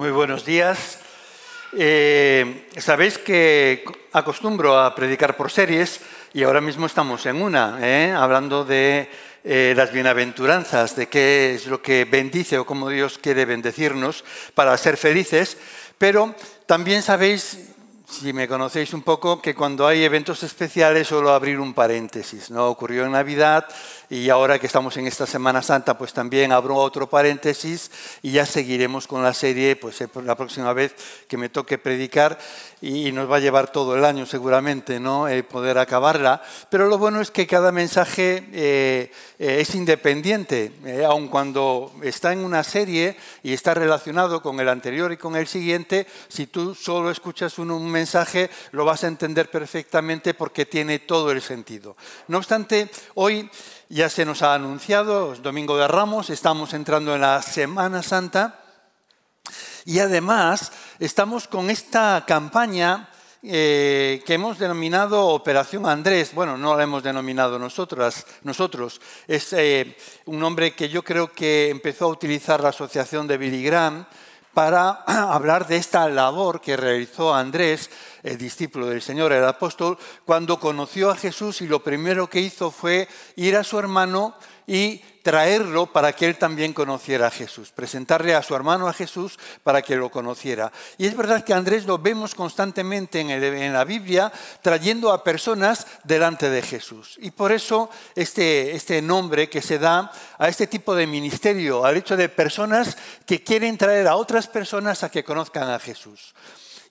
Muy buenos días. Eh, sabéis que acostumbro a predicar por series y ahora mismo estamos en una, ¿eh? hablando de eh, las bienaventuranzas, de qué es lo que bendice o cómo Dios quiere bendecirnos para ser felices, pero también sabéis si me conocéis un poco, que cuando hay eventos especiales suelo abrir un paréntesis. No ocurrió en Navidad y ahora que estamos en esta Semana Santa, pues también abro otro paréntesis y ya seguiremos con la serie, pues eh, la próxima vez que me toque predicar y nos va a llevar todo el año seguramente, ¿no? Eh, poder acabarla. Pero lo bueno es que cada mensaje eh, es independiente, aun cuando está en una serie y está relacionado con el anterior y con el siguiente. Si tú solo escuchas un, un mensaje mensaje lo vas a entender perfectamente porque tiene todo el sentido. No obstante, hoy ya se nos ha anunciado, es Domingo de Ramos, estamos entrando en la Semana Santa y además estamos con esta campaña eh, que hemos denominado Operación Andrés, bueno, no la hemos denominado nosotras, nosotros, es eh, un nombre que yo creo que empezó a utilizar la Asociación de Billy Graham para hablar de esta labor que realizó Andrés, el eh, discípulo del Señor, el apóstol, cuando conoció a Jesús y lo primero que hizo fue ir a su hermano y traerlo para que él también conociera a Jesús, presentarle a su hermano a Jesús para que lo conociera. Y es verdad que Andrés lo vemos constantemente en, la Biblia trayendo a personas delante de Jesús. Y por eso este, este nombre que se da a este tipo de ministerio, al hecho de personas que quieren traer a otras personas a que conozcan a Jesús.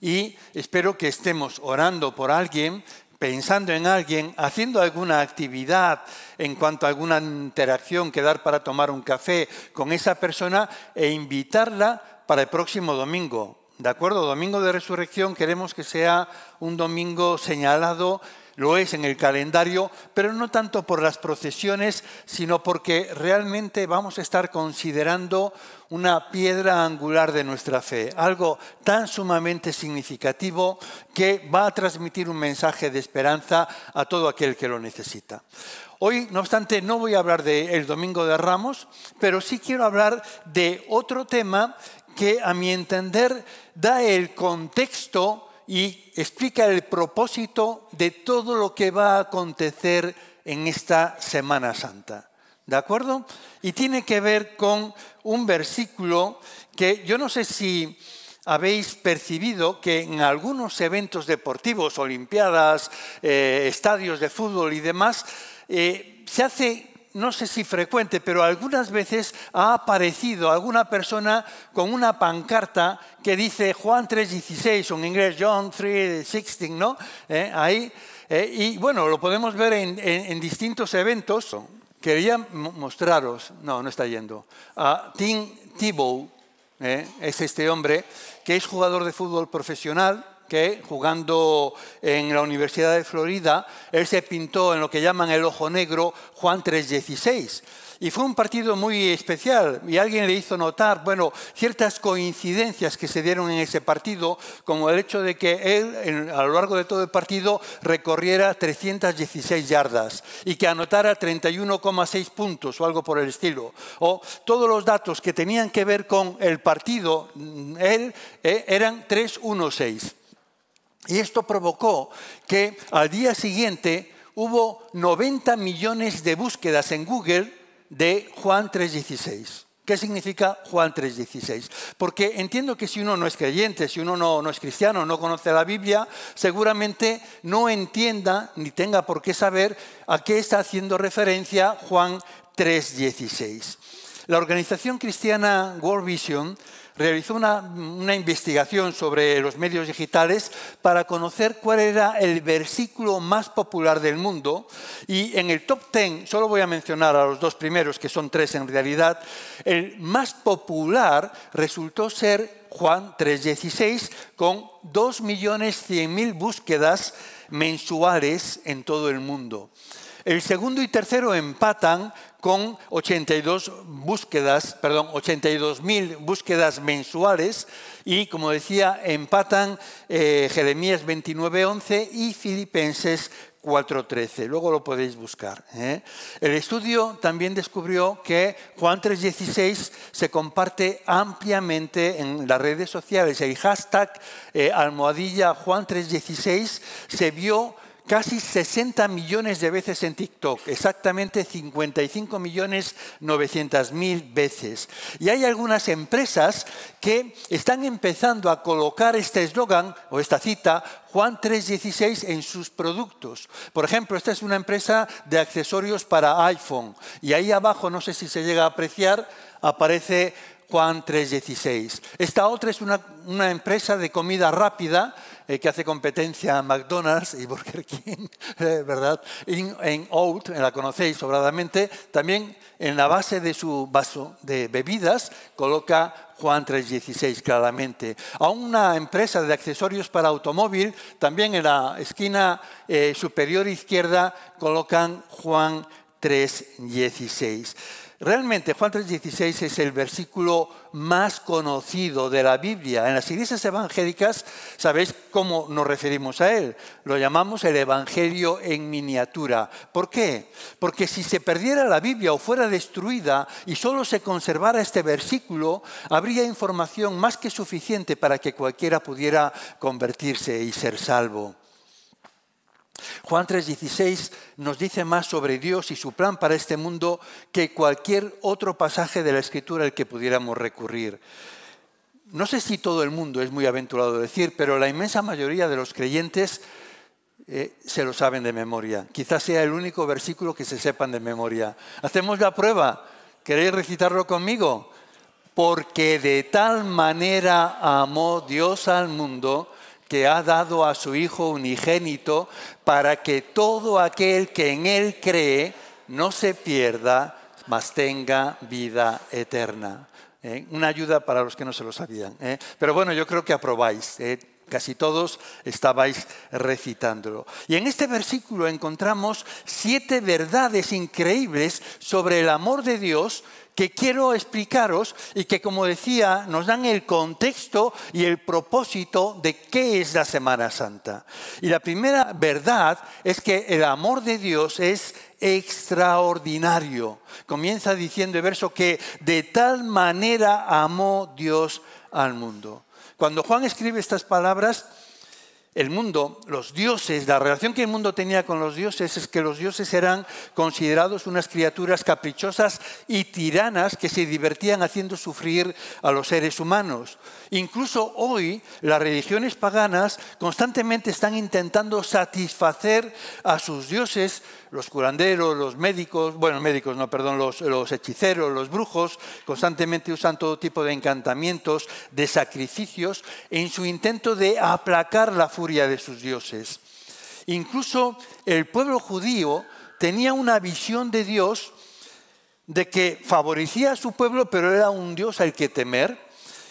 Y espero que estemos orando por alguien pensando en alguien, haciendo alguna actividad en cuanto a alguna interacción, que dar para tomar un café con esa persona e invitarla para el próximo domingo. ¿De acuerdo? Domingo de Resurrección queremos que sea un domingo señalado lo es en el calendario, pero no tanto por las procesiones, sino porque realmente vamos a estar considerando una piedra angular de nuestra fe, algo tan sumamente significativo que va a transmitir un mensaje de esperanza a todo aquel que lo necesita. Hoy, no obstante, no voy a hablar del el Domingo de Ramos, pero sí quiero hablar de otro tema que, a mi entender, da el contexto y explica el propósito de todo lo que va a acontecer en esta Semana Santa. ¿De acuerdo? Y tiene que ver con un versículo que yo no sé si habéis percibido que en algunos eventos deportivos, olimpiadas, eh, estadios de fútbol y demás, eh, se hace no sé si frecuente, pero algunas veces ha aparecido alguna persona con una pancarta que dice Juan 3.16, o en inglés John 3.16, ¿no? Eh, ahí, eh, y bueno, lo podemos ver en, distintos eventos. Quería mostraros, no, no está yendo, a Tim Tebow, eh, es este hombre, que es jugador de fútbol profesional, que jugando en la Universidad de Florida, él se pintó en lo que llaman el ojo negro Juan 3.16. Y fue un partido muy especial y alguien le hizo notar, bueno, ciertas coincidencias que se dieron en ese partido, como el hecho de que él a lo largo de todo el partido recorriera 316 yardas y que anotara 31,6 puntos o algo por el estilo. O todos los datos que tenían que ver con el partido, mm, él eh, eran 316. Y esto provocó que al día siguiente hubo 90 millones de búsquedas en Google de Juan 3.16. ¿Qué significa Juan 3.16? Porque entiendo que si uno no es creyente, si uno no, es cristiano, no conoce la Biblia, seguramente no entienda ni tenga por qué saber a qué está haciendo referencia Juan 3.16. La organización cristiana World Vision realizó una, investigación sobre los medios digitales para conocer cuál era el versículo más popular del mundo y en el top 10, solo voy a mencionar a los dos primeros, que son tres en realidad, el más popular resultó ser Juan 3.16 con 2.100.000 búsquedas mensuales en todo el mundo. El segundo y tercero empatan con 82 búsquedas, perdón, búsquedas mensuales y, como decía, empatan eh, Jeremías 29.11 y Filipenses 4.13. Luego lo podéis buscar. ¿eh? El estudio también descubrió que Juan 3.16 se comparte ampliamente en las redes sociales. El hashtag eh, almohadilla Juan 3.16 se vio casi 60 millones de veces en TikTok, exactamente 55 millones mil veces. Y hay algunas empresas que están empezando a colocar este eslogan o esta cita Juan 3:16 en sus productos. Por ejemplo, esta es una empresa de accesorios para iPhone y ahí abajo, no sé si se llega a apreciar, aparece Juan 3:16. Esta otra es una, una, empresa de comida rápida eh, que hace competencia a McDonald's y Burger King, eh, ¿verdad? En Old eh, la conocéis sobradamente. También en la base de su vaso de bebidas coloca Juan 3.16 claramente. A una empresa de accesorios para automóvil, también en la esquina superior izquierda colocan Juan 3.16. Realmente Juan 3:16 es el versículo más conocido de la Biblia. En las iglesias evangélicas sabéis cómo nos referimos a él. Lo llamamos el Evangelio en miniatura. ¿Por qué? Porque si se perdiera la Biblia o fuera destruida y solo se conservara este versículo, habría información más que suficiente para que cualquiera pudiera convertirse y ser salvo. Juan 3:16 nos dice más sobre Dios y su plan para este mundo que cualquier otro pasaje de la Escritura al que pudiéramos recurrir. No sé si todo el mundo es muy aventurado decir, pero la inmensa mayoría de los creyentes eh, se lo saben de memoria. Quizás sea el único versículo que se sepan de memoria. Hacemos la prueba. ¿Queréis recitarlo conmigo? Porque de tal manera amó Dios al mundo que ha dado a su Hijo unigénito para que todo aquel que en Él cree no se pierda, mas tenga vida eterna. ¿Eh? Una ayuda para los que no se lo sabían. ¿eh? Pero bueno, yo creo que aprobáis. ¿eh? Casi todos estabais recitándolo. Y en este versículo encontramos siete verdades increíbles sobre el amor de Dios que quiero explicaros y que, como decía, nos dan el contexto y el propósito de qué es la Semana Santa. Y la primera verdad es que el amor de Dios es extraordinario. Comienza diciendo el verso que de tal manera amó Dios al mundo. Cuando Juan escribe estas palabras, el mundo, los dioses, la relación que el mundo tenía con los dioses es que los dioses eran considerados unas criaturas caprichosas y tiranas que se divertían haciendo sufrir a los seres humanos. Incluso hoy las religiones paganas constantemente están intentando satisfacer a sus dioses los curanderos, los médicos, bueno, médicos no, perdón, los, hechiceros, los brujos, constantemente usan todo tipo de encantamientos, de sacrificios, en su intento de aplacar la furia de sus dioses. Incluso el pueblo judío tenía una visión de Dios de que favorecía a su pueblo, pero era un Dios al que temer,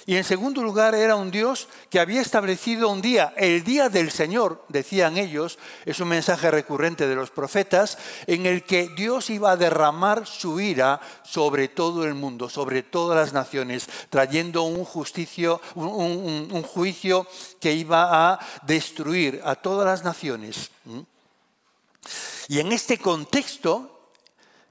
y en segundo lugar era un Dios que había establecido un día, el día del Señor, decían ellos, es un mensaje recurrente de los profetas, en el que Dios iba a derramar su ira sobre todo el mundo, sobre todas las naciones, trayendo un, un, juicio que iba a destruir a todas las naciones. ¿Mm? Y en este contexto,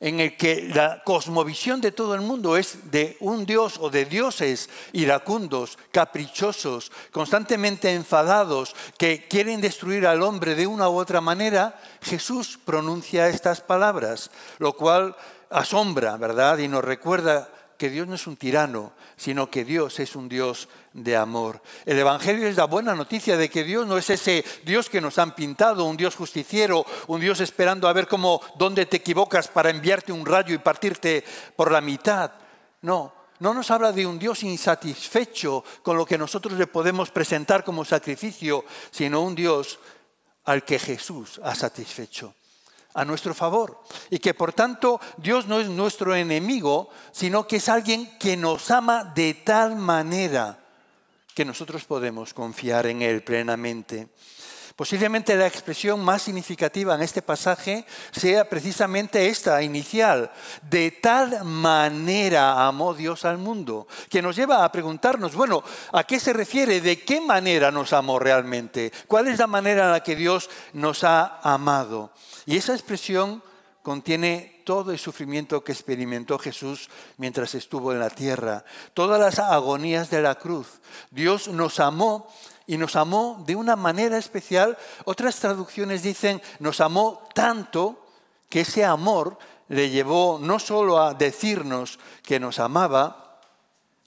en el que la cosmovisión de todo el mundo es de un dios o de dioses iracundos, caprichosos, constantemente enfadados, que quieren destruir al hombre de una u otra manera, Jesús pronuncia estas palabras, lo cual asombra, ¿verdad? Y nos recuerda que Dios no es un tirano, sino que Dios es un Dios de amor. El Evangelio es la buena noticia de que Dios no es ese Dios que nos han pintado, un Dios justiciero, un Dios esperando a ver cómo, dónde te equivocas para enviarte un rayo y partirte por la mitad. No, no nos habla de un Dios insatisfecho con lo que nosotros le podemos presentar como sacrificio, sino un Dios al que Jesús ha satisfecho a nuestro favor. Y que por tanto Dios no es nuestro enemigo, sino que es alguien que nos ama de tal manera que nosotros podemos confiar en Él plenamente. Posiblemente la expresión más significativa en este pasaje sea precisamente esta inicial. De tal manera amó Dios al mundo, que nos lleva a preguntarnos, bueno, ¿a qué se refiere? ¿De qué manera nos amó realmente? ¿Cuál es la manera en la que Dios nos ha amado? Y esa expresión contiene todo el sufrimiento que experimentó Jesús mientras estuvo en la tierra, todas las agonías de la cruz. Dios nos amó y nos amó de una manera especial. Otras traducciones dicen, nos amó tanto que ese amor le llevó no solo a decirnos que nos amaba,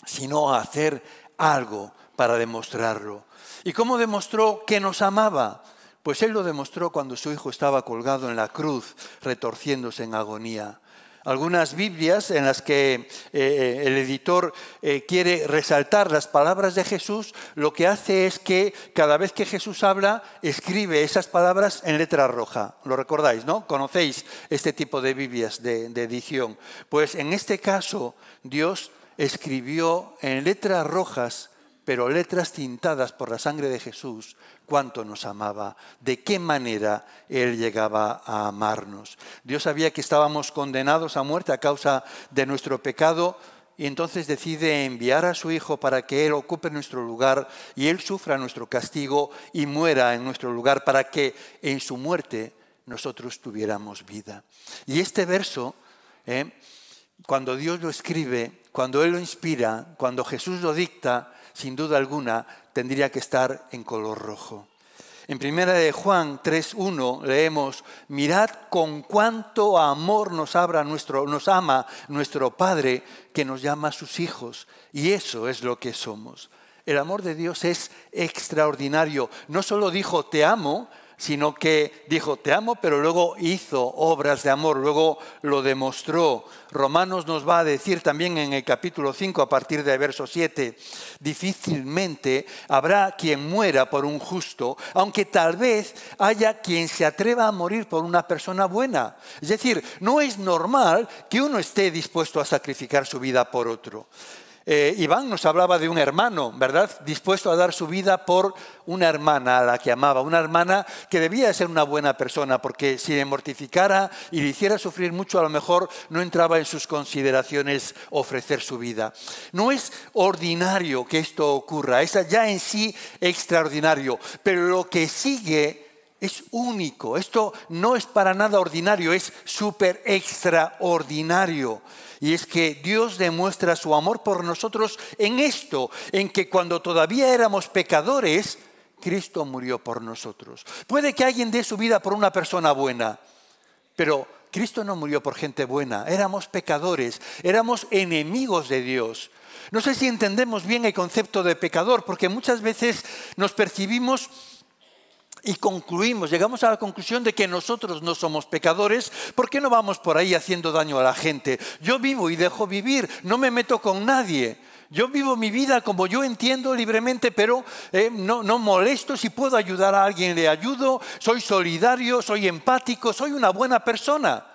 sino a hacer algo para demostrarlo. ¿Y cómo demostró que nos amaba? Pues él lo demostró cuando su hijo estaba colgado en la cruz, retorciéndose en agonía algunas Biblias en las que eh, eh, el editor eh, quiere resaltar las palabras de Jesús, lo que hace es que cada vez que Jesús habla, escribe esas palabras en letra roja. ¿Lo recordáis, no? Conocéis este tipo de Biblias de edición. Pues en este caso, Dios escribió en letras rojas pero letras tintadas por la sangre de Jesús, cuánto nos amaba, de qué manera Él llegaba a amarnos. Dios sabía que estábamos condenados a muerte a causa de nuestro pecado y entonces decide enviar a su Hijo para que Él ocupe nuestro lugar y Él sufra nuestro castigo y muera en nuestro lugar para que en su muerte nosotros tuviéramos vida. Y este verso, ¿eh? cuando Dios lo escribe, cuando Él lo inspira, cuando Jesús lo dicta, sin duda alguna, tendría que estar en color rojo. En primera de Juan 3.1 leemos, mirad con cuánto amor nos, abra nuestro, nos ama nuestro Padre que nos llama a sus hijos. Y eso es lo que somos. El amor de Dios es extraordinario. No solo dijo, te amo, sino que dijo, te amo, pero luego hizo obras de amor, luego lo demostró. Romanos nos va a decir también en el capítulo 5, a partir del verso 7, difícilmente habrá quien muera por un justo, aunque tal vez haya quien se atreva a morir por una persona buena. Es decir, no es normal que uno esté dispuesto a sacrificar su vida por otro. Eh, Iván nos hablaba de un hermano, ¿verdad? Dispuesto a dar su vida por una hermana a la que amaba, una hermana que debía ser una buena persona, porque si le mortificara y le hiciera sufrir mucho, a lo mejor no entraba en sus consideraciones ofrecer su vida. No es ordinario que esto ocurra, es ya en sí extraordinario, pero lo que sigue es único, esto no es para nada ordinario, es súper extraordinario. Y es que Dios demuestra su amor por nosotros en esto, en que cuando todavía éramos pecadores, Cristo murió por nosotros. Puede que alguien dé su vida por una persona buena, pero Cristo no murió por gente buena, éramos pecadores, éramos enemigos de Dios. No sé si entendemos bien el concepto de pecador, porque muchas veces nos percibimos y concluimos, llegamos a la conclusión de que nosotros no somos pecadores, ¿por qué no vamos por ahí haciendo daño a la gente? Yo vivo y dejo vivir, no me meto con nadie. Yo vivo mi vida como yo entiendo libremente, pero eh, no, no molesto. Si puedo ayudar a alguien, le ayudo. Soy solidario, soy empático, soy una buena persona.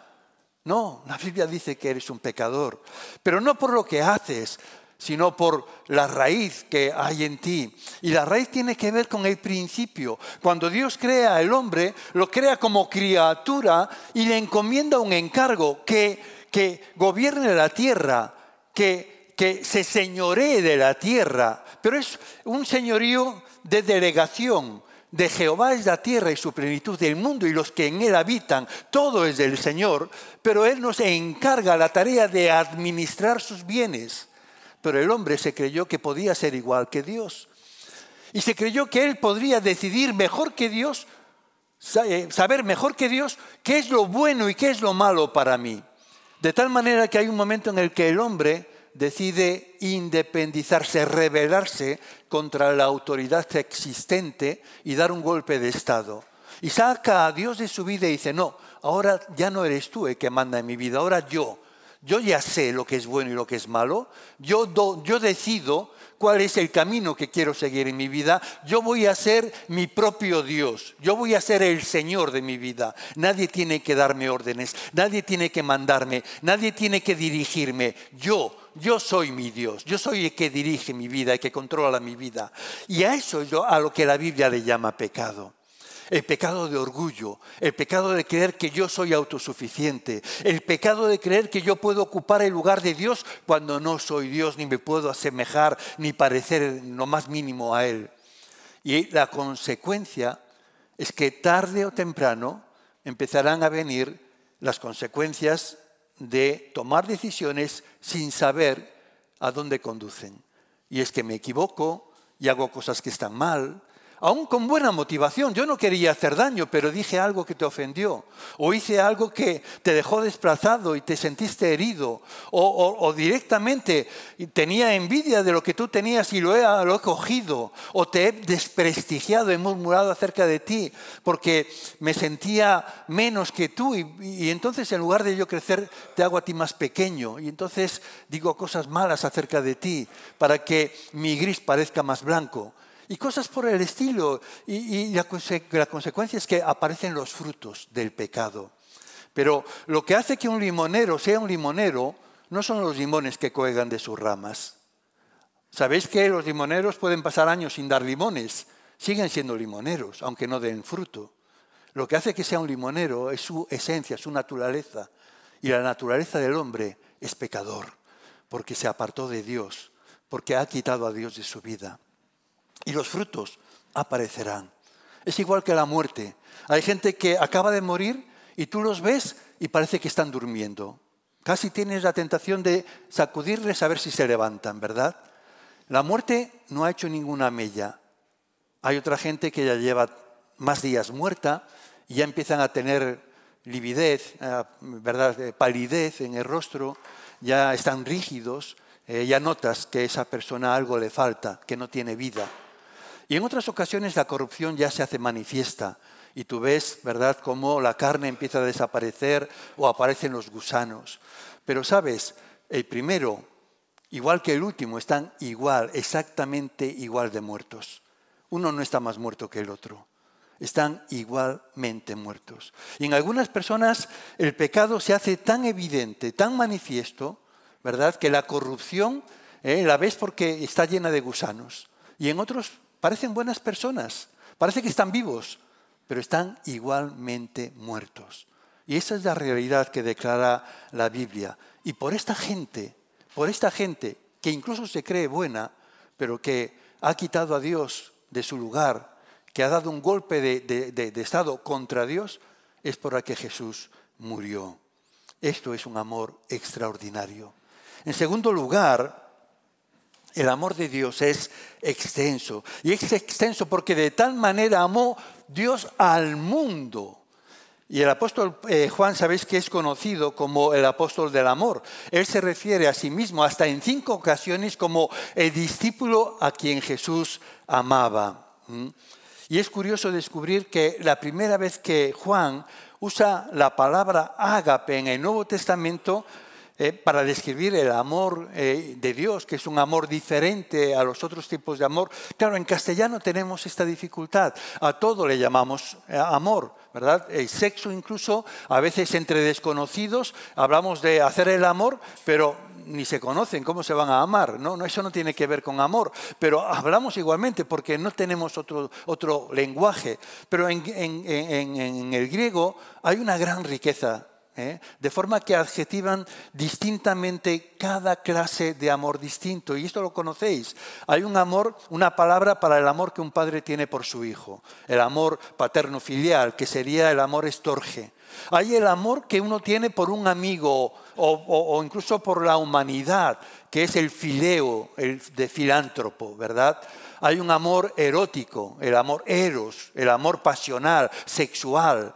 No, la Biblia dice que eres un pecador, pero no por lo que haces, sino por la raíz que hay en ti. Y la raíz tiene que ver con el principio. Cuando Dios crea al hombre, lo crea como criatura y le encomienda un encargo, que, que gobierne la tierra, que, que se señoree de la tierra. Pero es un señorío de delegación, de Jehová es la tierra y su plenitud del mundo y los que en él habitan, todo es del Señor, pero Él nos encarga la tarea de administrar sus bienes. Pero el hombre se creyó que podía ser igual que Dios. Y se creyó que él podría decidir mejor que Dios, eh, saber mejor que Dios qué es lo bueno y qué es lo malo para mí. De tal manera que hay un momento en el que el hombre decide independizarse, rebelarse contra la autoridad existente y dar un golpe de Estado. Y saca a Dios de su vida y dice, no, ahora ya no eres tú el que manda en mi vida, ahora yo. Yo ya sé lo que es bueno y lo que es malo. Yo, yo decido cuál es el camino que quiero seguir en mi vida. Yo voy a ser mi propio Dios. Yo voy a ser el Señor de mi vida. Nadie tiene que darme órdenes. Nadie tiene que mandarme. Nadie tiene que dirigirme. Yo, yo soy mi Dios. Yo soy el que dirige mi vida, y que controla mi vida. Y a eso yo, a lo que la Biblia le llama pecado. El pecado de orgullo, el pecado de creer que yo soy autosuficiente, el pecado de creer que yo puedo ocupar el lugar de Dios cuando no soy Dios, ni me puedo asemejar, ni parecer lo más mínimo a Él. Y la consecuencia es que tarde o temprano empezarán a venir las consecuencias de tomar decisiones sin saber a dónde conducen. Y es que me equivoco y hago cosas que están mal aún con buena motivación. Yo no quería hacer daño, pero dije algo que te ofendió, o hice algo que te dejó desplazado y te sentiste herido, o, directamente tenía envidia de lo que tú tenías y lo he, cogido, o te he desprestigiado, he murmurado acerca de ti, porque me sentía menos que tú, y entonces en lugar de yo crecer, te hago a ti más pequeño, y entonces digo cosas malas acerca de ti, para que mi gris parezca más blanco y cosas por el estilo. Y, la, la consecuencia es que aparecen los frutos del pecado. Pero lo que hace que un limonero sea un limonero no son los limones que cuelgan de sus ramas. Sabéis que los limoneros pueden pasar años sin dar limones, siguen siendo limoneros, aunque no den fruto. Lo que hace que sea un limonero es su esencia, su naturaleza. Y la naturaleza del hombre es pecador, porque se apartó de Dios, porque ha quitado a Dios de su vida y los frutos aparecerán. Es igual que la muerte. Hay gente que acaba de morir y tú los ves y parece que están durmiendo. Casi tienes la tentación de sacudirles a ver si se levantan, ¿verdad? La muerte no ha hecho ninguna mella. Hay otra gente que ya lleva más días muerta y ya empiezan a tener lividez, eh, ¿verdad? Eh, palidez en el rostro, ya están rígidos, eh, ya notas que esa persona algo le falta, que no tiene vida. Y en otras ocasiones la corrupción ya se hace manifiesta y tú ves, ¿verdad?, cómo la carne empieza a desaparecer o aparecen los gusanos. Pero sabes, el primero, igual que el último, están igual, exactamente igual de muertos. Uno no está más muerto que el otro. Están igualmente muertos. Y en algunas personas el pecado se hace tan evidente, tan manifiesto, ¿verdad?, que la corrupción ¿eh? la ves porque está llena de gusanos. Y en otros Parecen buenas personas, parece que están vivos, pero están igualmente muertos. Y esa es la realidad que declara la Biblia. Y por esta gente, por esta gente que incluso se cree buena, pero que ha quitado a Dios de su lugar, que ha dado un golpe de, Estado contra Dios, es por la que Jesús murió. Esto es un amor extraordinario. En segundo lugar, el amor de Dios es extenso. Y es extenso porque de tal manera amó Dios al mundo. Y el apóstol eh, Juan, sabéis que es conocido como el apóstol del amor. Él se refiere a sí mismo hasta en cinco ocasiones como el discípulo a quien Jesús amaba. Y es curioso descubrir que la primera vez que Juan usa la palabra ágape en el Nuevo Testamento eh, para describir el amor eh, de Dios, que es un amor diferente a los otros tipos de amor. Claro, en castellano tenemos esta dificultad. A todo le llamamos eh, amor, ¿verdad? El sexo incluso, a veces entre desconocidos, hablamos de hacer el amor, pero ni se conocen, ¿cómo se van a amar? No, no eso no tiene que ver con amor, pero hablamos igualmente porque no tenemos otro, otro lenguaje. Pero en el griego hay una gran riqueza ¿eh? de forma que adjetivan distintamente cada clase de amor distinto. Y esto lo conocéis. Hay un amor, una palabra para el amor que un padre tiene por su hijo, el amor paterno-filial, que sería el amor estorge. Hay el amor que uno tiene por un amigo o, incluso por la humanidad, que es el fileo, el de filántropo, ¿verdad? Hay un amor erótico, el amor eros, el amor pasional, sexual.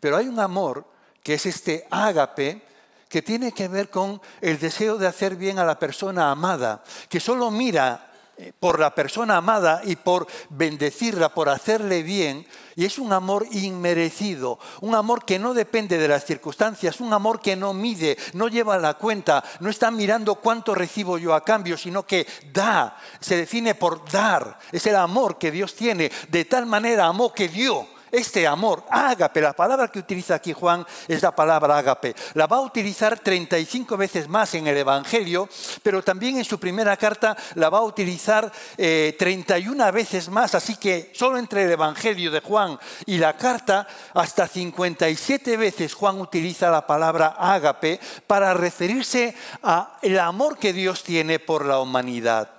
Pero hay un amor que es este ágape, que tiene que ver con el deseo de hacer bien a la persona amada, que solo mira eh, por la persona amada y por bendecirla, por hacerle bien, y es un amor inmerecido, un amor que no depende de las circunstancias, un amor que no mide, no lleva la cuenta, no está mirando cuánto recibo yo a cambio, sino que da, se define por dar. Es el amor que Dios tiene, de tal manera amó que dio este amor, ágape, la palabra que utiliza aquí Juan es la palabra ágape. La va a utilizar 35 veces más en el Evangelio, pero también en su primera carta la va a utilizar 31 eh, veces más. Así que solo entre el Evangelio de Juan y la carta, hasta 57 veces Juan utiliza la palabra ágape para referirse al amor que Dios tiene por la humanidad.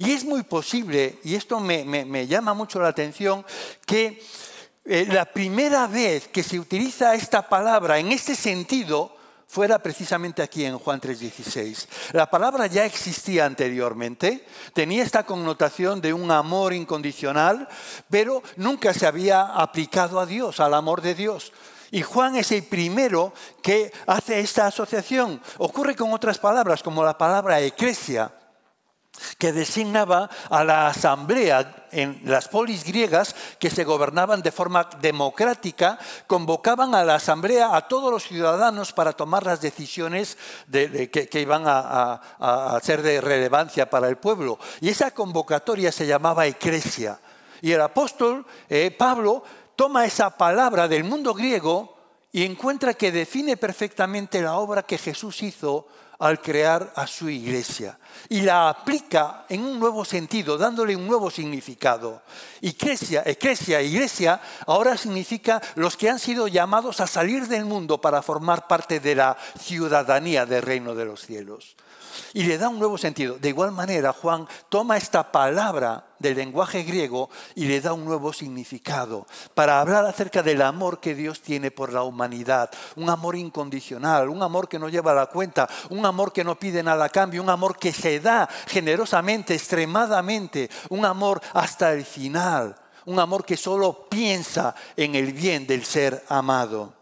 Y es muy posible, y esto me, me llama mucho la atención, que eh, la primera vez que se utiliza esta palabra en este sentido fuera precisamente aquí en Juan 3:16. La palabra ya existía anteriormente, tenía esta connotación de un amor incondicional, pero nunca se había aplicado a Dios, al amor de Dios. Y Juan es el primero que hace esta asociación. Ocurre con otras palabras, como la palabra eclesia, que designaba a la asamblea en las polis griegas que se gobernaban de forma democrática, convocaban a la asamblea a todos los ciudadanos para tomar las decisiones que, iban a, ser de relevancia para el pueblo. Y esa convocatoria se llamaba Eclesia. Y el apóstol eh, Pablo toma esa palabra del mundo griego y encuentra que define perfectamente la obra que Jesús hizo al crear a su iglesia y la aplica en un nuevo sentido, dándole un nuevo significado. Iglesia, iglesia, iglesia ahora significa los que han sido llamados a salir del mundo para formar parte de la ciudadanía del reino de los cielos y le da un nuevo sentido. De igual manera, Juan toma esta palabra del lenguaje griego y le da un nuevo significado para hablar acerca del amor que Dios tiene por la humanidad, un amor incondicional, un amor que no lleva a la cuenta, un amor que no pide nada a cambio, un amor que se da generosamente, extremadamente, un amor hasta el final, un amor que solo piensa en el bien del ser amado.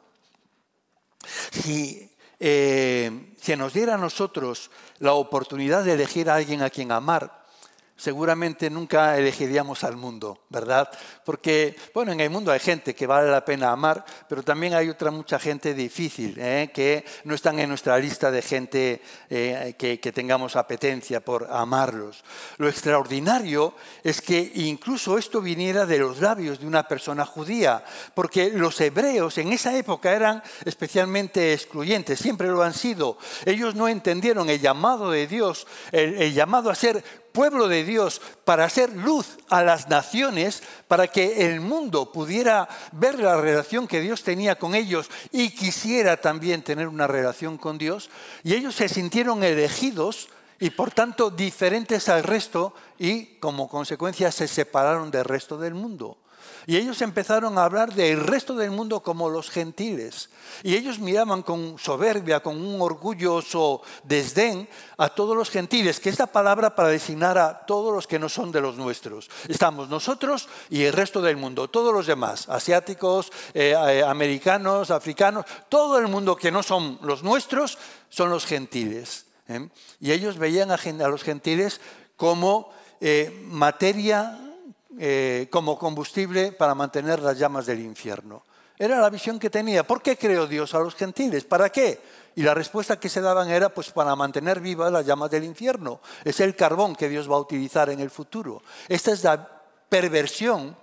Si eh, se nos diera a nosotros la oportunidad de elegir a alguien a quien amar seguramente nunca elegiríamos al mundo, ¿verdad? Porque, bueno, en el mundo hay gente que vale la pena amar, pero también hay otra mucha gente difícil, ¿eh? que no están en nuestra lista de gente eh, que, tengamos apetencia por amarlos. Lo extraordinario es que incluso esto viniera de los labios de una persona judía, porque los hebreos en esa época eran especialmente excluyentes, siempre lo han sido. Ellos no entendieron el llamado de Dios, el llamado a ser pueblo de Dios, para hacer luz a las naciones, para que el mundo pudiera ver la relación que Dios tenía con ellos y quisiera también tener una relación con Dios. Y ellos se sintieron elegidos y por tanto diferentes al resto y como consecuencia se separaron del resto del mundo. Y ellos empezaron a hablar del resto del mundo como los gentiles. Y ellos miraban con soberbia, con un orgulloso desdén a todos los gentiles, que es la palabra para designar a todos los que no son de los nuestros. Estamos nosotros y el resto del mundo, todos los demás, asiáticos, eh, eh, americanos, africanos, todo el mundo que no son los nuestros son los gentiles. ¿eh? Y ellos veían a, los gentiles como materia eh, como combustible para mantener las llamas del infierno. Era la visión que tenía. ¿Por qué creó Dios a los gentiles? ¿Para qué? Y la respuesta que se daban era pues para mantener vivas las llamas del infierno. Es el carbón que Dios va a utilizar en el futuro. Esta es la perversión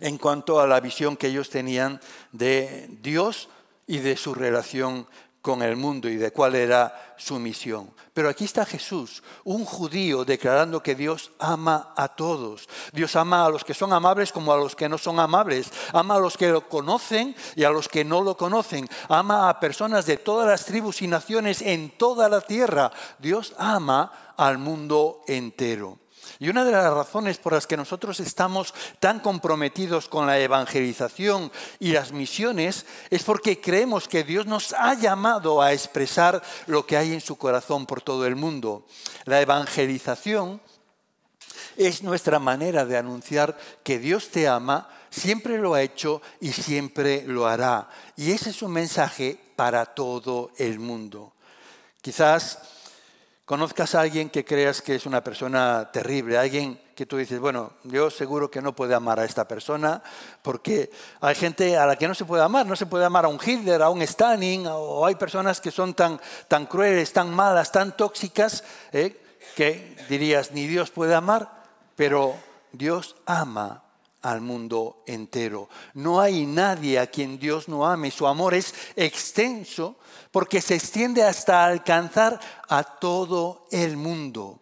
en cuanto a la visión que ellos tenían de Dios y de su relación con el mundo y de cuál era su misión. Pero aquí está Jesús, un judío, declarando que Dios ama a todos. Dios ama a los que son amables como a los que no son amables. Ama a los que lo conocen y a los que no lo conocen. Ama a personas de todas las tribus y naciones en toda la tierra. Dios ama al mundo entero. Y una de las razones por las que nosotros estamos tan comprometidos con la evangelización y las misiones es porque creemos que Dios nos ha llamado a expresar lo que hay en su corazón por todo el mundo. La evangelización es nuestra manera de anunciar que Dios te ama, siempre lo ha hecho y siempre lo hará. Y ese es un mensaje para todo el mundo. Quizás conozcas a alguien que creas que es una persona terrible, alguien que tú dices, bueno, yo seguro que no puedo amar a esta persona, porque hay gente a la que no se puede amar, no se puede amar a un Hitler, a un Stalin, o hay personas que son tan, tan crueles, tan malas, tan tóxicas, ¿eh? que dirías, ni Dios puede amar, pero Dios ama al mundo entero. No hay nadie a quien Dios no ame, su amor es extenso porque se extiende hasta alcanzar a todo el mundo.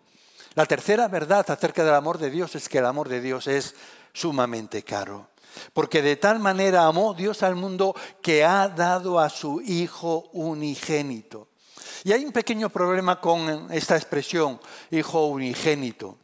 La tercera verdad acerca del amor de Dios es que el amor de Dios es sumamente caro. Porque de tal manera amó Dios al mundo que ha dado a su Hijo unigénito. Y hay un pequeño problema con esta expresión, Hijo unigénito.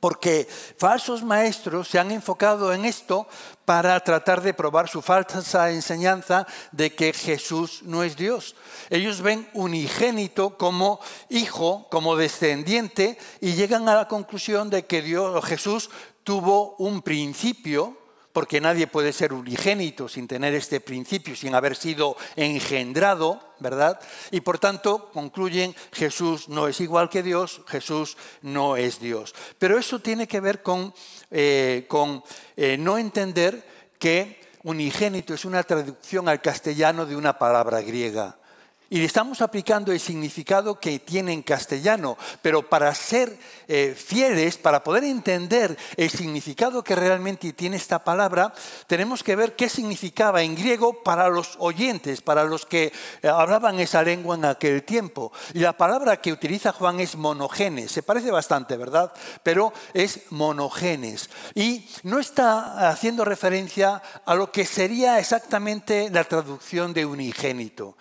Porque falsos maestros se han enfocado en esto para tratar de probar su falsa enseñanza de que Jesús no es Dios. Ellos ven unigénito como hijo, como descendiente, y llegan a la conclusión de que Dios Jesús tuvo un principio porque nadie puede ser unigénito sin tener este principio, sin haber sido engendrado, ¿verdad? Y por tanto concluyen, Jesús no es igual que Dios, Jesús no es Dios. Pero eso tiene que ver con, eh, eh, no entender que unigénito es una traducción al castellano de una palabra griega. Y estamos aplicando el significado que tiene en castellano, pero para ser eh, fieles, para poder entender el significado que realmente tiene esta palabra, tenemos que ver qué significaba en griego para los oyentes, para los que eh, hablaban esa lengua en aquel tiempo. Y la palabra que utiliza Juan es monogenes, se parece bastante, ¿verdad? Pero es monogenes. Y no está haciendo referencia a lo que sería exactamente la traducción de unigénito.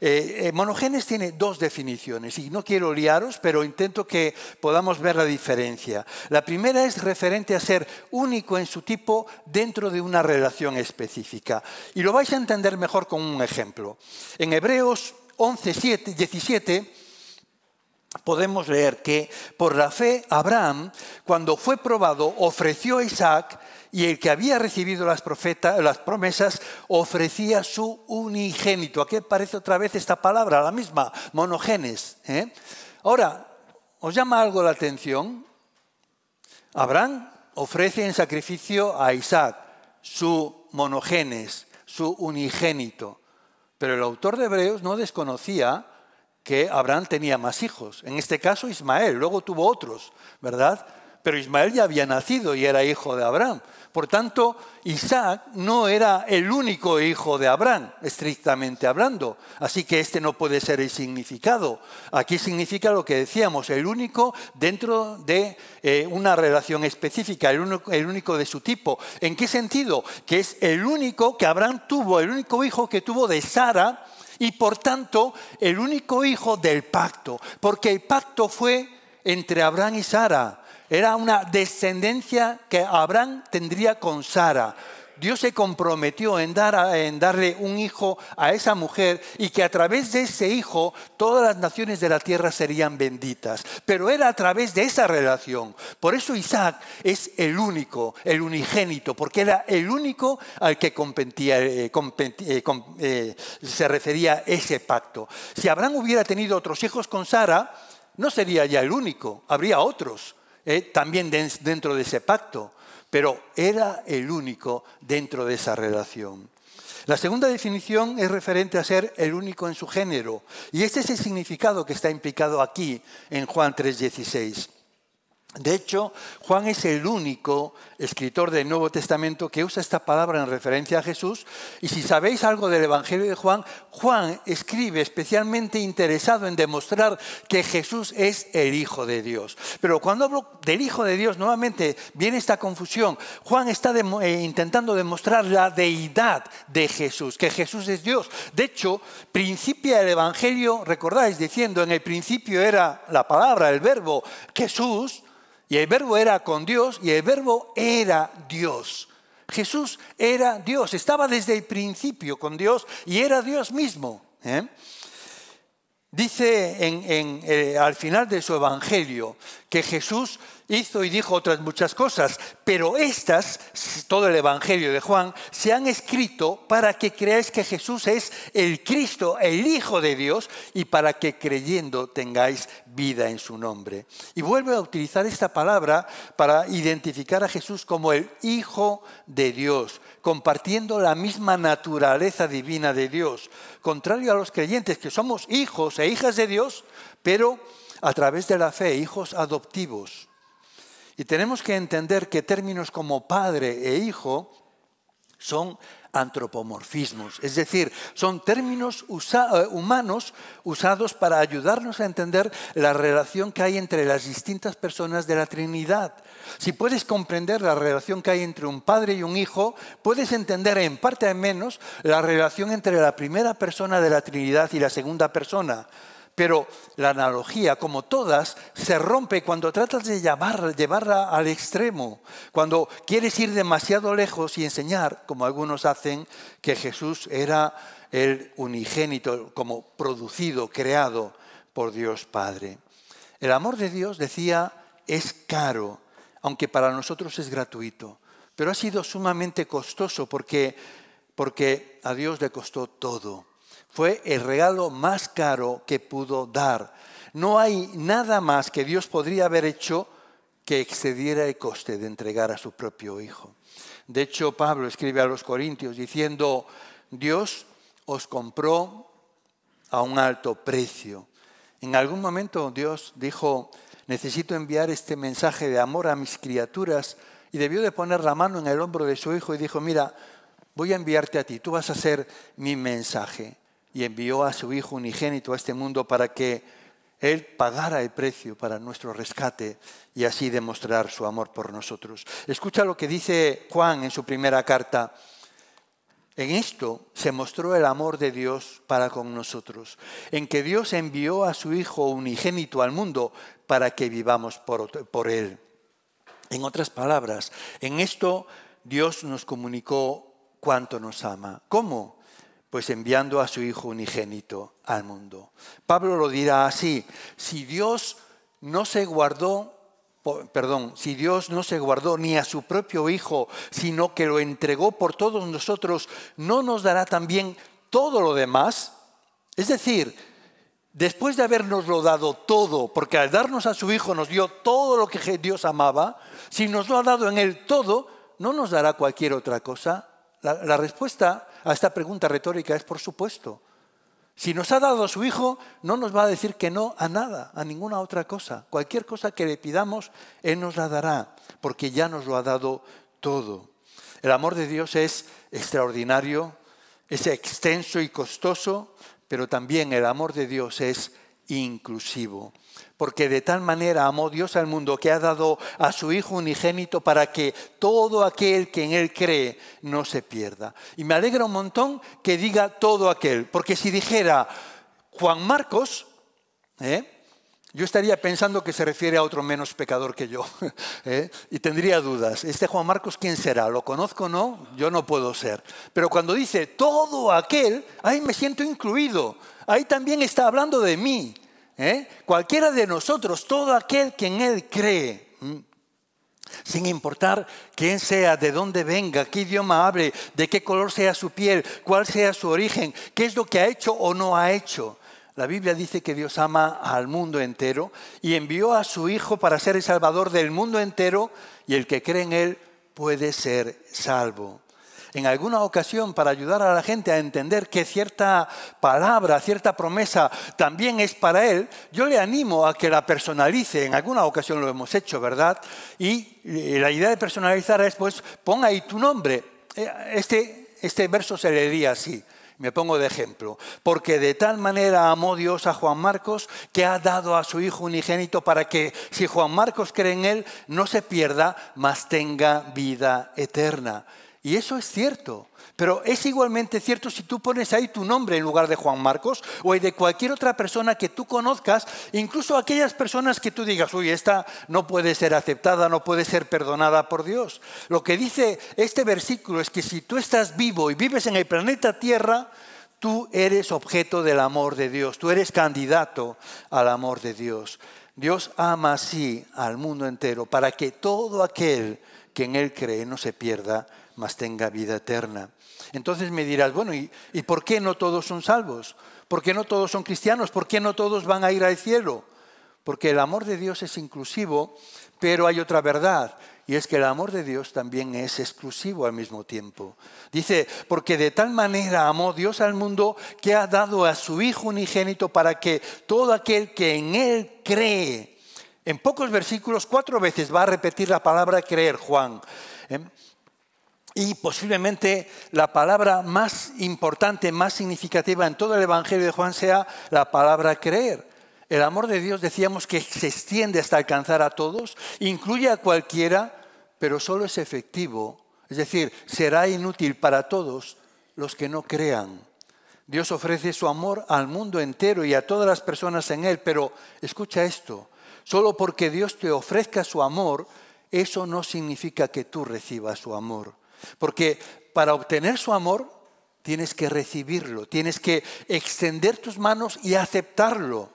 Eh, eh, monogenes tiene dos definiciones y no quiero liaros, pero intento que podamos ver la diferencia. La primera es referente a ser único en su tipo dentro de una relación específica. Y lo vais a entender mejor con un ejemplo. En Hebreos 11, 17 podemos leer que por la fe Abraham, cuando fue probado, ofreció a Isaac y el que había recibido las, promesas ofrecía su unigénito. ¿A qué parece otra vez esta palabra, la misma, monogenes. ¿eh? Ahora, ¿os llama algo la atención? Abraham ofrece en sacrificio a Isaac su monogenes, su unigénito. Pero el autor de Hebreos no desconocía que Abraham tenía más hijos. En este caso Ismael, luego tuvo otros, ¿verdad? Pero Ismael ya había nacido y era hijo de Abraham. Por tanto, Isaac no era el único hijo de Abraham, estrictamente hablando. Así que este no puede ser el significado. Aquí significa lo que decíamos, el único dentro de eh, una relación específica, el, el único de su tipo. ¿En qué sentido? Que es el único que Abraham tuvo, el único hijo que tuvo de Sara, y por tanto el único hijo del pacto, porque el pacto fue entre Abraham y Sara. Era una descendencia que Abraham tendría con Sara. Dios se comprometió en, darle un hijo a esa mujer y que a través de ese hijo todas las naciones de la tierra serían benditas. Pero era a través de esa relación. Por eso Isaac es el único, el unigénito, porque era el único al que eh, eh, eh, se refería ese pacto. Si Abraham hubiera tenido otros hijos con Sara, no sería ya el único, habría otros. también dentro de ese pacto pero era el único dentro de esa relación. La segunda definición es referente a ser el único en su género, y este es el significado que está implicado aquí en Juan 3:16. De hecho, Juan es el único escritor del Nuevo Testamento que usa esta palabra en referencia a Jesús. Y si sabéis algo del Evangelio de Juan, Juan escribe especialmente interesado en demostrar que Jesús es el Hijo de Dios. Pero cuando hablo del Hijo de Dios, nuevamente viene esta confusión. Juan está eh, intentando demostrar la deidad de Jesús, que Jesús es Dios. De hecho, principia el Evangelio, recordáis, diciendo, en el principio era la palabra, el verbo, Jesús y el verbo era con Dios y el verbo era Dios. Jesús era Dios, estaba desde el principio con Dios y era Dios mismo. ¿eh? Dice en, eh, al final de su evangelio que Jesús hizo y dijo otras muchas cosas, pero estas, todo el Evangelio de Juan, se han escrito para que creáis que Jesús es el Cristo, el Hijo de Dios, y para que creyendo tengáis vida en su nombre. Y vuelve a utilizar esta palabra para identificar a Jesús como el Hijo de Dios, compartiendo la misma naturaleza divina de Dios, contrario a los creyentes que somos hijos e hijas de Dios, pero a través de la fe, hijos adoptivos y tenemos que entender que términos como padre e hijo son antropomorfismos, es decir, son términos eh, humanos usados para ayudarnos a entender la relación que hay entre las distintas personas de la Trinidad. Si puedes comprender la relación que hay entre un padre y un hijo, puedes entender en parte al menos la relación entre la primera persona de la Trinidad y la segunda persona. Pero la analogía, como todas, se rompe cuando tratas de llevarla al extremo, cuando quieres ir demasiado lejos y enseñar, como algunos hacen, que Jesús era el unigénito, como producido, creado por Dios Padre. El amor de Dios, decía, es caro, aunque para nosotros es gratuito, pero ha sido sumamente costoso porque, porque a Dios le costó todo fue el regalo más caro que pudo dar. No hay nada más que Dios podría haber hecho que excediera el coste de entregar a su propio Hijo. De hecho, Pablo escribe a los Corintios diciendo, Dios os compró a un alto precio. En algún momento Dios dijo, necesito enviar este mensaje de amor a mis criaturas y debió de poner la mano en el hombro de su hijo y dijo, mira, voy a enviarte a ti, tú vas a ser mi mensaje y envió a su Hijo unigénito a este mundo para que Él pagara el precio para nuestro rescate y así demostrar su amor por nosotros. Escucha lo que dice Juan en su primera carta. En esto se mostró el amor de Dios para con nosotros, en que Dios envió a su Hijo unigénito al mundo para que vivamos por, Él. En otras palabras, en esto Dios nos comunicó cuánto nos ama. ¿Cómo? Pues enviando a su Hijo unigénito al mundo. Pablo lo dirá así, si Dios no se guardó, perdón, si Dios no se guardó ni a su propio Hijo, sino que lo entregó por todos nosotros, ¿no nos dará también todo lo demás? Es decir, después de habernoslo dado todo, porque al darnos a su Hijo nos dio todo lo que Dios amaba, si nos lo ha dado en él todo, ¿no nos dará cualquier otra cosa? La, respuesta a esta pregunta retórica es por supuesto. Si nos ha dado su Hijo, no nos va a decir que no a nada, a ninguna otra cosa. Cualquier cosa que le pidamos, Él nos la dará, porque ya nos lo ha dado todo. El amor de Dios es extraordinario, es extenso y costoso, pero también el amor de Dios es inclusivo porque de tal manera amó Dios al mundo que ha dado a su Hijo unigénito para que todo aquel que en Él cree no se pierda. Y me alegra un montón que diga todo aquel, porque si dijera Juan Marcos, ¿eh? Yo estaría pensando que se refiere a otro menos pecador que yo ¿eh? y tendría dudas. ¿Este Juan Marcos quién será? ¿Lo conozco o no? Yo no puedo ser. Pero cuando dice todo aquel, ahí me siento incluido. Ahí también está hablando de mí. ¿Eh? Cualquiera de nosotros, todo aquel que en Él cree, sin importar quién sea, de dónde venga, qué idioma hable, de qué color sea su piel, cuál sea su origen, qué es lo que ha hecho o no ha hecho. La Biblia dice que Dios ama al mundo entero y envió a su Hijo para ser el Salvador del mundo entero y el que cree en Él puede ser salvo en alguna ocasión para ayudar a la gente a entender que cierta palabra, cierta promesa también es para él, yo le animo a que la personalice. En alguna ocasión lo hemos hecho, ¿verdad? Y eh, la idea de personalizar es, pues, ponga ahí tu nombre. Eh, este, este verso se leería así. Me pongo de ejemplo, porque de tal manera amó Dios a Juan Marcos que ha dado a su Hijo unigénito para que si Juan Marcos cree en Él, no se pierda, mas tenga vida eterna. Y eso es cierto, pero es igualmente cierto si tú pones ahí tu nombre en lugar de Juan Marcos o de cualquier otra persona que tú conozcas, incluso aquellas personas que tú digas, uy, esta no puede ser aceptada, no puede ser perdonada por Dios. Lo que dice este versículo es que si tú estás vivo y vives en el planeta Tierra, tú eres objeto del amor de Dios, tú eres candidato al amor de Dios. Dios ama así al mundo entero para que todo aquel que en Él cree no se pierda, mas tenga vida eterna. Entonces me dirás, bueno, ¿y, por qué no todos son salvos? ¿Por qué no todos son cristianos? ¿Por qué no todos van a ir al cielo? Porque el amor de Dios es inclusivo, pero hay otra verdad, y es que el amor de Dios también es exclusivo al mismo tiempo. Dice, porque de tal manera amó Dios al mundo que ha dado a su Hijo unigénito para que todo aquel que en Él cree, en pocos versículos, cuatro veces va a repetir la palabra creer, Juan. ¿eh? y posiblemente la palabra más importante, más significativa en todo el Evangelio de Juan sea la palabra creer. El amor de Dios decíamos que se extiende hasta alcanzar a todos, incluye a cualquiera, pero solo es efectivo. Es decir, será inútil para todos los que no crean. Dios ofrece su amor al mundo entero y a todas las personas en él, pero escucha esto, solo porque Dios te ofrezca su amor, eso no significa que tú recibas su amor. Porque para obtener su amor tienes que recibirlo, tienes que extender tus manos y aceptarlo.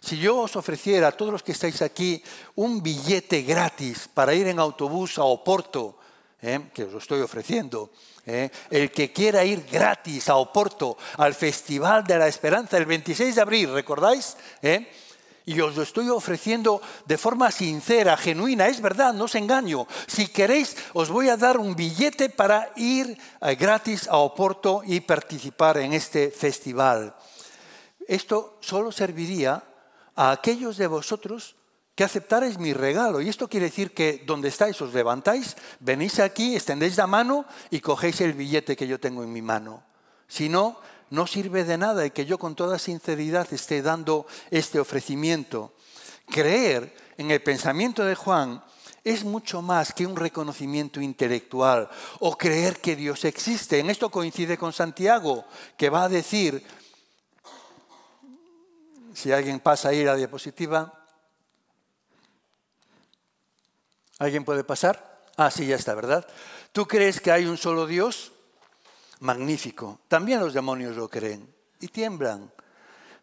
Si yo os ofreciera a todos los que estáis aquí un billete gratis para ir en autobús a Oporto, ¿eh? que os lo estoy ofreciendo, ¿eh? el que quiera ir gratis a Oporto al Festival de la Esperanza el 26 de abril, ¿recordáis? ¿Eh? Y os lo estoy ofreciendo de forma sincera, genuina, es verdad, no os engaño. Si queréis, os voy a dar un billete para ir eh, gratis a Oporto y participar en este festival. Esto solo serviría a aquellos de vosotros que aceptaréis mi regalo. Y esto quiere decir que donde estáis os levantáis, venís aquí, extendéis la mano y cogéis el billete que yo tengo en mi mano. Si no, no sirve de nada y que yo con toda sinceridad esté dando este ofrecimiento. Creer en el pensamiento de Juan es mucho más que un reconocimiento intelectual o creer que Dios existe. En esto coincide con Santiago, que va a decir, si alguien pasa ahí la diapositiva, ¿alguien puede pasar? Ah, sí, ya está, ¿verdad? ¿Tú crees que hay un solo Dios? magnífico. También los demonios lo creen y tiemblan.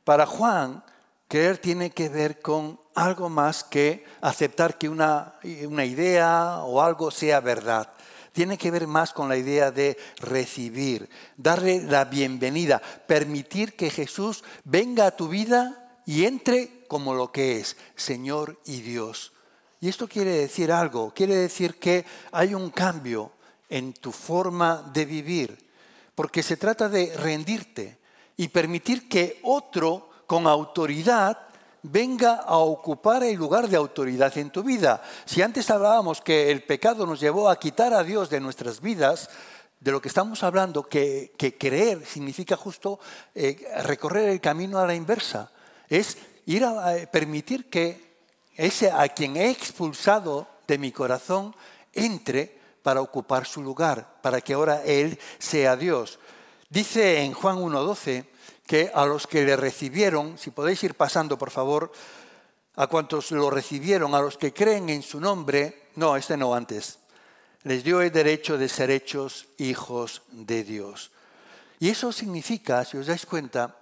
Para Juan, creer tiene que ver con algo más que aceptar que una, una idea o algo sea verdad. Tiene que ver más con la idea de recibir, darle la bienvenida, permitir que Jesús venga a tu vida y entre como lo que es, Señor y Dios. Y esto quiere decir algo, quiere decir que hay un cambio en tu forma de vivir, porque se trata de rendirte y permitir que otro con autoridad venga a ocupar el lugar de autoridad en tu vida. Si antes hablábamos que el pecado nos llevó a quitar a Dios de nuestras vidas, de lo que estamos hablando, que, creer significa justo eh, recorrer el camino a la inversa, es ir a permitir que ese a quien he expulsado de mi corazón entre para ocupar su lugar, para que ahora Él sea Dios. Dice en Juan 1.12 que a los que le recibieron, si podéis ir pasando por favor, a cuantos lo recibieron, a los que creen en su nombre, no, este no antes, les dio el derecho de ser hechos hijos de Dios. Y eso significa, si os dais cuenta,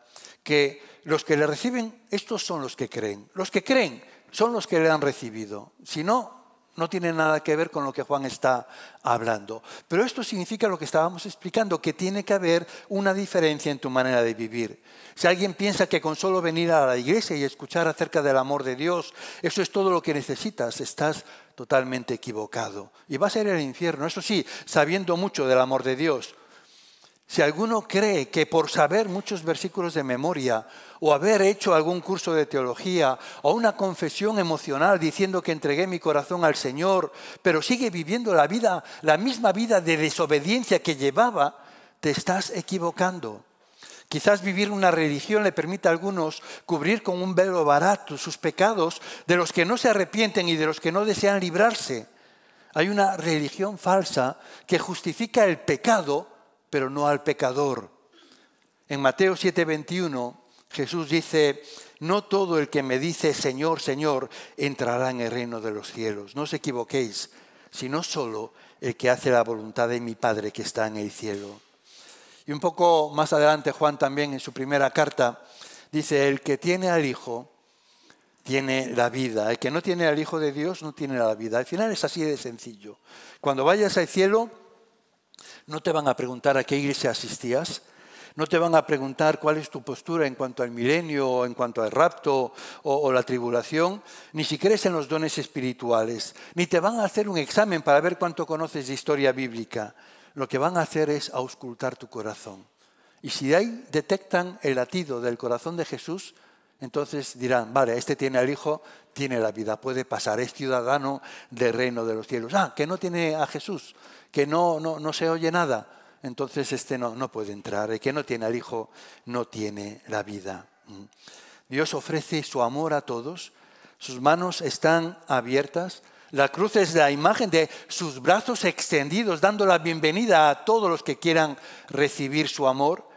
que los que le reciben, estos son los que creen. Los que creen son los que le han recibido. Si no, no tiene nada que ver con lo que Juan está hablando. Pero esto significa lo que estábamos explicando, que tiene que haber una diferencia en tu manera de vivir. Si alguien piensa que con solo venir a la iglesia y escuchar acerca del amor de Dios, eso es todo lo que necesitas, estás totalmente equivocado. Y vas a ir al infierno, eso sí, sabiendo mucho del amor de Dios, si alguno cree que por saber muchos versículos de memoria o haber hecho algún curso de teología o una confesión emocional diciendo que entregué mi corazón al Señor, pero sigue viviendo la vida, la misma vida de desobediencia que llevaba, te estás equivocando. Quizás vivir una religión le permita a algunos cubrir con un velo barato sus pecados de los que no se arrepienten y de los que no desean librarse. Hay una religión falsa que justifica el pecado pero no al pecador. En Mateo 7:21 Jesús dice, no todo el que me dice Señor, Señor, entrará en el reino de los cielos. No os equivoquéis, sino solo el que hace la voluntad de mi Padre que está en el cielo. Y un poco más adelante Juan también en su primera carta dice, el que tiene al Hijo tiene la vida, el que no tiene al Hijo de Dios no tiene la vida. Al final es así de sencillo. Cuando vayas al cielo, no te van a preguntar a qué iglesia asistías, no te van a preguntar cuál es tu postura en cuanto al milenio, o en cuanto al rapto o, la tribulación, ni si crees en los dones espirituales, ni te van a hacer un examen para ver cuánto conoces de historia bíblica. Lo que van a hacer es auscultar tu corazón. Y si ahí detectan el latido del corazón de Jesús, entonces dirán, vale, este tiene al Hijo, tiene la vida, puede pasar, es ciudadano del reino de los cielos. Ah, que no tiene a Jesús, que no, no, no se oye nada, entonces este no, no puede entrar. El que no tiene al Hijo no tiene la vida. Mm. Dios ofrece su amor a todos, sus manos están abiertas, la cruz es la imagen de sus brazos extendidos, dando la bienvenida a todos los que quieran recibir su amor,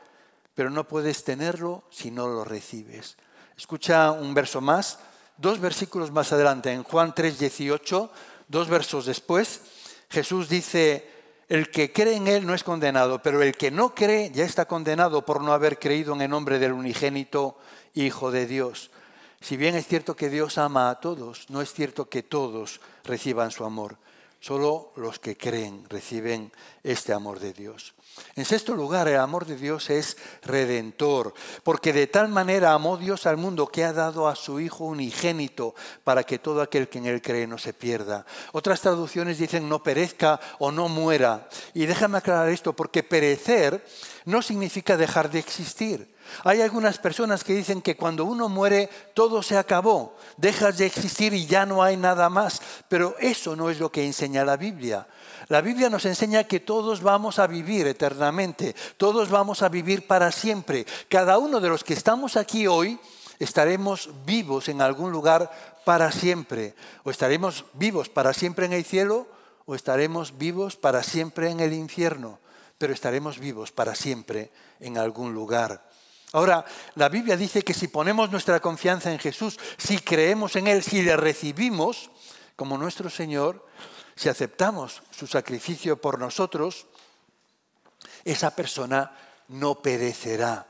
pero no puedes tenerlo si no lo recibes. Escucha un verso más, dos versículos más adelante, en Juan 3, 18, dos versos después, Jesús dice, el que cree en Él no es condenado, pero el que no cree ya está condenado por no haber creído en el nombre del unigénito Hijo de Dios. Si bien es cierto que Dios ama a todos, no es cierto que todos reciban su amor. Solo los que creen reciben este amor de Dios. En sexto lugar, el amor de Dios es redentor, porque de tal manera amó Dios al mundo que ha dado a su Hijo unigénito para que todo aquel que en él cree no se pierda. Otras traducciones dicen no perezca o no muera. Y déjame aclarar esto, porque perecer no significa dejar de existir hay algunas personas que dicen que cuando uno muere todo se acabó, dejas de existir y ya no hay nada más, pero eso no es lo que enseña la Biblia. La Biblia nos enseña que todos vamos a vivir eternamente, todos vamos a vivir para siempre. Cada uno de los que estamos aquí hoy estaremos vivos en algún lugar para siempre, o estaremos vivos para siempre en el cielo, o estaremos vivos para siempre en el infierno, pero estaremos vivos para siempre en algún lugar. Ahora, la Biblia dice que si ponemos nuestra confianza en Jesús, si creemos en Él, si le recibimos como nuestro Señor, si aceptamos su sacrificio por nosotros, esa persona no perecerá,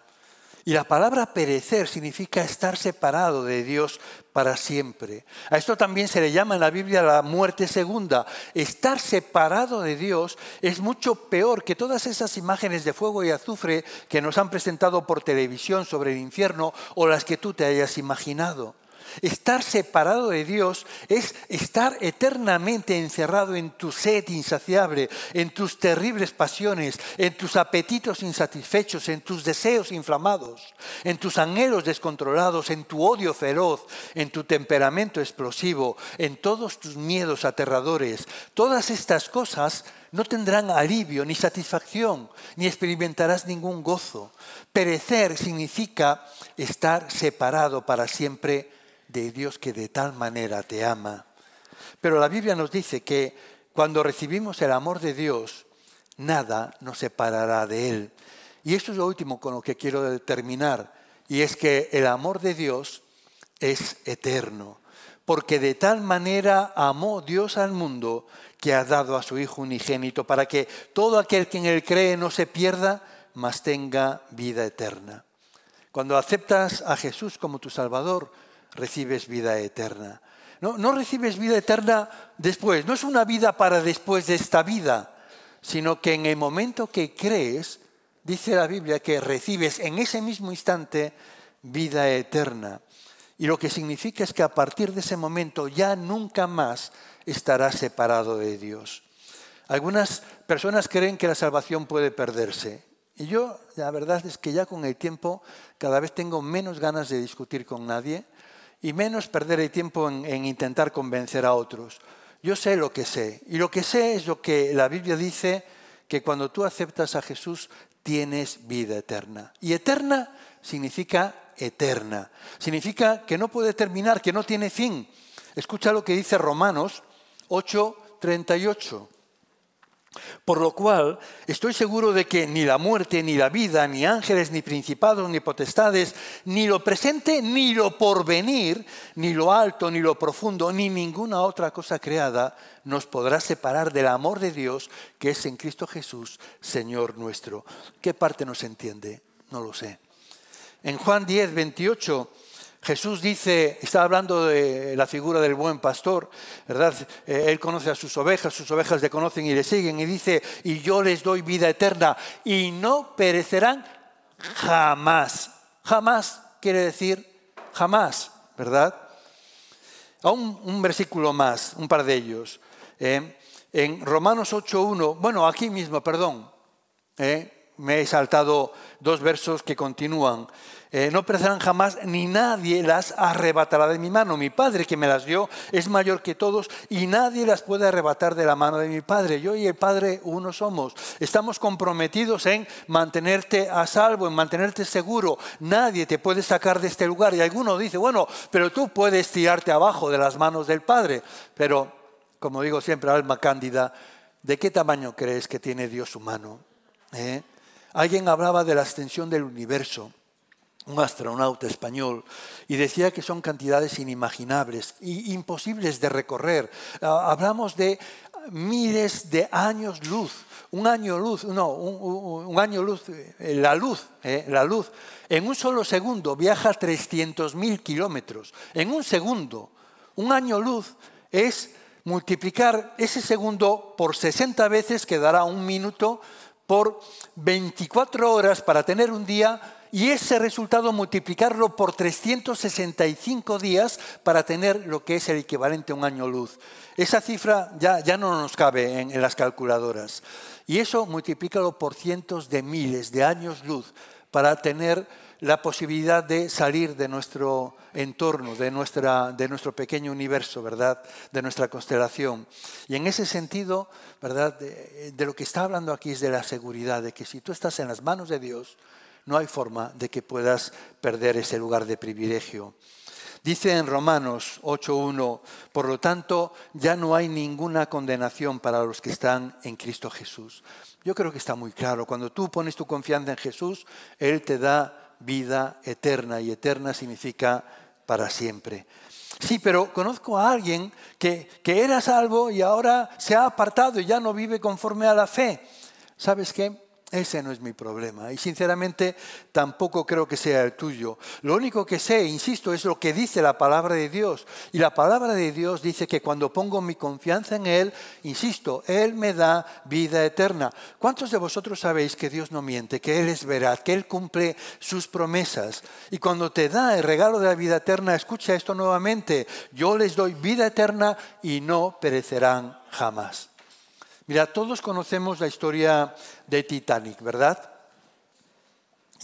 y la palabra perecer significa estar separado de Dios para siempre. A esto también se le llama en la Biblia la muerte segunda. Estar separado de Dios es mucho peor que todas esas imágenes de fuego y azufre que nos han presentado por televisión sobre el infierno o las que tú te hayas imaginado. Estar separado de Dios es estar eternamente encerrado en tu sed insaciable, en tus terribles pasiones, en tus apetitos insatisfechos, en tus deseos inflamados, en tus anhelos descontrolados, en tu odio feroz, en tu temperamento explosivo, en todos tus miedos aterradores. Todas estas cosas no tendrán alivio ni satisfacción, ni experimentarás ningún gozo. Perecer significa estar separado para siempre de Dios que de tal manera te ama. Pero la Biblia nos dice que cuando recibimos el amor de Dios, nada nos separará de Él. Y esto es lo último con lo que quiero terminar, y es que el amor de Dios es eterno, porque de tal manera amó Dios al mundo que ha dado a su Hijo unigénito, para que todo aquel que en Él cree no se pierda, mas tenga vida eterna. Cuando aceptas a Jesús como tu Salvador, recibes vida eterna. No, recibes vida eterna después, no es una vida para después de esta vida, sino que en el momento que crees, dice la Biblia, que recibes en ese mismo instante vida eterna. Y lo que significa es que a partir de ese momento ya nunca más estarás separado de Dios. Algunas personas creen que la salvación puede perderse. Y yo, la verdad es que ya con el tiempo cada vez tengo menos ganas de discutir con nadie y menos perder el tiempo en, intentar convencer a otros. Yo sé lo que sé y lo que sé es lo que la Biblia dice que cuando tú aceptas a Jesús tienes vida eterna. Y eterna significa eterna. Significa que no puede terminar, que no tiene fin. Escucha lo que dice Romanos 838 38. Por lo cual, estoy seguro de que ni la muerte, ni la vida, ni ángeles, ni principados, ni potestades, ni lo presente, ni lo porvenir, ni lo alto, ni lo profundo, ni ninguna otra cosa creada nos podrá separar del amor de Dios que es en Cristo Jesús, Señor nuestro. ¿Qué parte nos entiende? No lo sé. En Juan 10, 28 Jesús dice, está hablando de la figura del buen pastor, ¿verdad? Eh, él conoce a sus ovejas, sus ovejas le conocen y le siguen, y dice, y yo les doy vida eterna, y no perecerán jamás. Jamás quiere decir jamás, ¿verdad? un, versículo más, un par de ellos. Eh, en Romanos 8.1, bueno, aquí mismo, perdón, eh, me he saltado dos versos que continúan. Eh, no prestarán jamás, ni nadie las arrebatará de mi mano. Mi Padre que me las dio es mayor que todos y nadie las puede arrebatar de la mano de mi Padre. Yo y el Padre uno somos. Estamos comprometidos en mantenerte a salvo, en mantenerte seguro. Nadie te puede sacar de este lugar. Y alguno dice, bueno, pero tú puedes tirarte abajo de las manos del Padre. Pero, como digo siempre, alma cándida, ¿de qué tamaño crees que tiene Dios humano? ¿Eh? Alguien hablaba de la extensión del universo un astronauta español, y decía que son cantidades inimaginables e imposibles de recorrer. Ah, hablamos de miles de años luz, un año luz, no, un, año luz, eh, la luz, eh, la luz, en un solo segundo viaja 300.000 kilómetros, en un segundo, un año luz es multiplicar ese segundo por 60 veces que dará un minuto por 24 horas para tener un día y ese resultado multiplicarlo por 365 días para tener lo que es el equivalente a un año luz. Esa cifra ya, ya no nos cabe en, las calculadoras. Y eso multiplícalo por cientos de miles de años luz para tener la posibilidad de salir de nuestro entorno, de, nuestra, de nuestro pequeño universo, ¿verdad? De nuestra constelación. Y en ese sentido, ¿verdad? de, lo que está hablando aquí es de la seguridad, de que si tú estás en las manos de Dios, no hay forma de que puedas perder ese lugar de privilegio. Dice en Romanos 8.1, por lo tanto, ya no hay ninguna condenación para los que están en Cristo Jesús. Yo creo que está muy claro, cuando tú pones tu confianza en Jesús, Él te da vida eterna y eterna significa para siempre. Sí, pero conozco a alguien que, que era salvo y ahora se ha apartado y ya no vive conforme a la fe. ¿Sabes qué? Ese no es mi problema y sinceramente tampoco creo que sea el tuyo. Lo único que sé, insisto, es lo que dice la palabra de Dios. Y la palabra de Dios dice que cuando pongo mi confianza en Él, insisto, Él me da vida eterna. ¿Cuántos de vosotros sabéis que Dios no miente, que Él es verdad, que Él cumple sus promesas? Y cuando te da el regalo de la vida eterna, escucha esto nuevamente, yo les doy vida eterna y no perecerán jamás. Mira, todos conocemos la historia de Titanic, ¿verdad?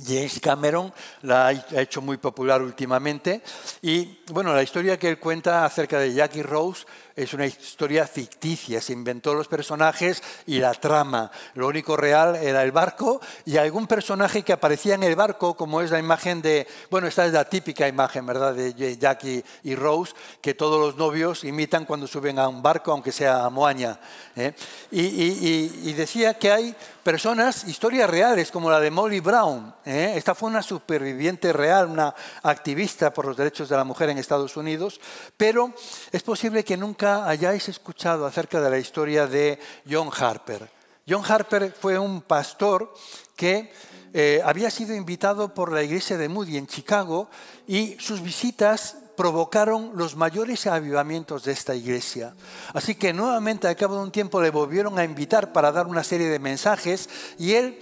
James Cameron la ha hecho muy popular últimamente y bueno, la historia que él cuenta acerca de Jackie Rose es una historia ficticia, se inventó los personajes y la trama. Lo único real era el barco y algún personaje que aparecía en el barco, como es la imagen de, bueno, esta es la típica imagen, ¿verdad?, de Jackie y Rose, que todos los novios imitan cuando suben a un barco, aunque sea a Moaña. ¿eh? Y, decía que hay personas, historias reales, como la de Molly Brown. ¿eh? Esta fue una superviviente real, una activista por los derechos de la mujer en Estados Unidos, pero es posible que nunca hayáis escuchado acerca de la historia de John Harper. John Harper fue un pastor que eh, había sido invitado por la iglesia de Moody en Chicago y sus visitas provocaron los mayores avivamientos de esta iglesia. Así que nuevamente al cabo de un tiempo le volvieron a invitar para dar una serie de mensajes y él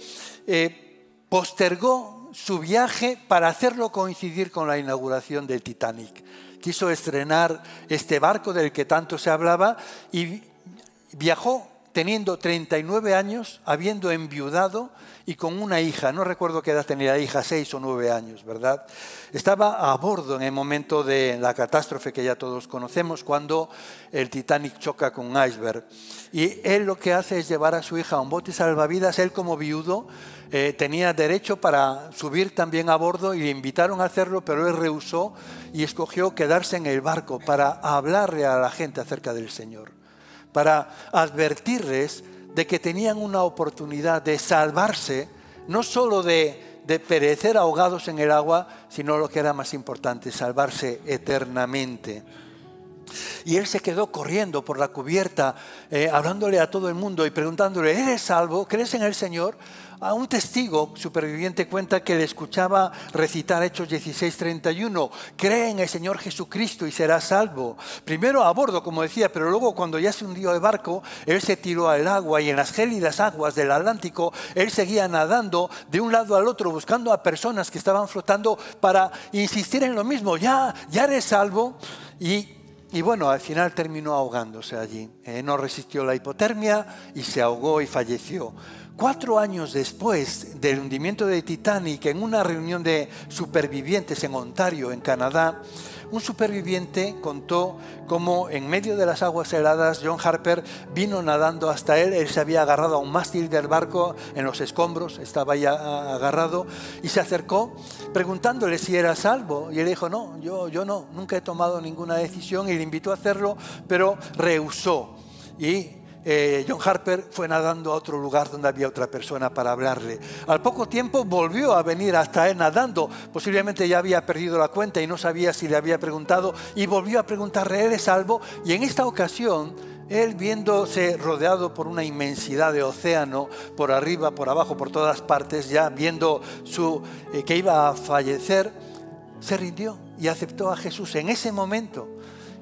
eh, postergó su viaje para hacerlo coincidir con la inauguración del Titanic quiso estrenar este barco del que tanto se hablaba y viajó teniendo 39 años, habiendo enviudado y con una hija, no recuerdo qué edad tenía la hija, 6 o 9 años, ¿verdad? Estaba a bordo en el momento de la catástrofe que ya todos conocemos, cuando el Titanic choca con un iceberg. Y él lo que hace es llevar a su hija a un bote salvavidas, él como viudo, eh, tenía derecho para subir también a bordo y le invitaron a hacerlo, pero él rehusó y escogió quedarse en el barco para hablarle a la gente acerca del Señor, para advertirles de que tenían una oportunidad de salvarse, no solo de, perecer ahogados en el agua, sino lo que era más importante, salvarse eternamente. Y él se quedó corriendo por la cubierta, eh, hablándole a todo el mundo y preguntándole, ¿eres salvo? ¿Crees en el Señor? A un testigo superviviente cuenta que le escuchaba recitar Hechos 16:31, cree en el Señor Jesucristo y será salvo. Primero a bordo, como decía, pero luego cuando ya se hundió el barco, él se tiró al agua y en las gélidas aguas del Atlántico, él seguía nadando de un lado al otro buscando a personas que estaban flotando para insistir en lo mismo, ya, ya eres salvo. Y bueno, al final terminó ahogándose allí. ¿eh? no resistió la hipotermia y se ahogó y falleció. Cuatro años después del hundimiento de Titanic, en una reunión de supervivientes en Ontario, en Canadá, un superviviente contó cómo en medio de las aguas heladas John Harper vino nadando hasta él, él se había agarrado a un mástil del barco en los escombros, estaba ya ah, agarrado, y se acercó preguntándole si era salvo, y él dijo, no, yo, yo no, nunca he tomado ninguna decisión, y le invitó a hacerlo, pero rehusó. Y eh, John Harper fue nadando a otro lugar donde había otra persona para hablarle. Al poco tiempo volvió a venir hasta él nadando, posiblemente ya había perdido la cuenta y no sabía si le había preguntado, y volvió a preguntarle, ¿eres salvo? Y en esta ocasión, él viéndose rodeado por una inmensidad de océano, por arriba, por abajo, por todas partes, ya viendo eh, que iba a fallecer, se rindió y aceptó a Jesús en ese momento.